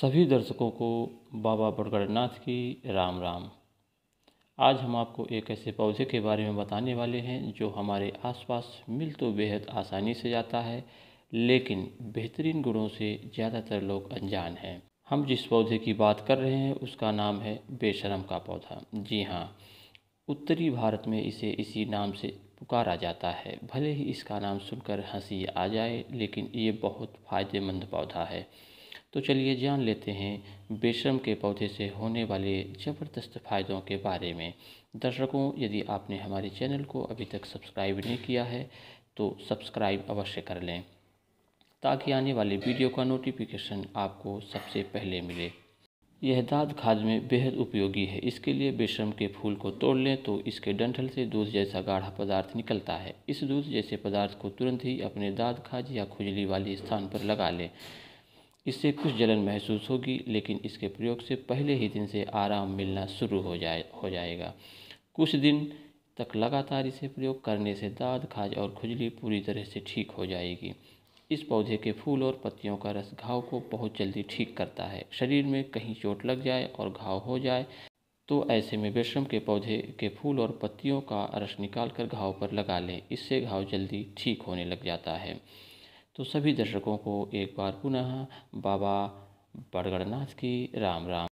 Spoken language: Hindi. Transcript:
सभी दर्शकों को बाबा बड़गड़नाथ की राम राम आज हम आपको एक ऐसे पौधे के बारे में बताने वाले हैं जो हमारे आसपास मिल तो बेहद आसानी से जाता है लेकिन बेहतरीन गुणों से ज़्यादातर लोग अनजान हैं हम जिस पौधे की बात कर रहे हैं उसका नाम है बेशरम का पौधा जी हाँ उत्तरी भारत में इसे इसी नाम से पुकारा जाता है भले ही इसका नाम सुनकर हंसी आ जाए लेकिन ये बहुत फ़ायदेमंद पौधा है तो चलिए जान लेते हैं बेशम के पौधे से होने वाले ज़बरदस्त फ़ायदों के बारे में दर्शकों यदि आपने हमारे चैनल को अभी तक सब्सक्राइब नहीं किया है तो सब्सक्राइब अवश्य कर लें ताकि आने वाले वीडियो का नोटिफिकेशन आपको सबसे पहले मिले यह दाद खाद में बेहद उपयोगी है इसके लिए बेशम के फूल को तोड़ लें तो इसके डंठल से दूध जैसा गाढ़ा पदार्थ निकलता है इस दूध जैसे पदार्थ को तुरंत ही अपने दाद खाज या खुजली वाले स्थान पर लगा लें इससे कुछ जलन महसूस होगी लेकिन इसके प्रयोग से पहले ही दिन से आराम मिलना शुरू हो जाए हो जाएगा कुछ दिन तक लगातार इसे प्रयोग करने से दाद खाज और खुजली पूरी तरह से ठीक हो जाएगी इस पौधे के फूल और पत्तियों का रस घाव को बहुत जल्दी ठीक करता है शरीर में कहीं चोट लग जाए और घाव हो जाए तो ऐसे में बेशम के पौधे के फूल और पत्तियों का रस निकाल कर घाव पर लगा लें इससे घाव जल्दी ठीक होने लग जाता है तो सभी दर्शकों को एक बार पुनः बाबा बड़गड़नाथ की राम राम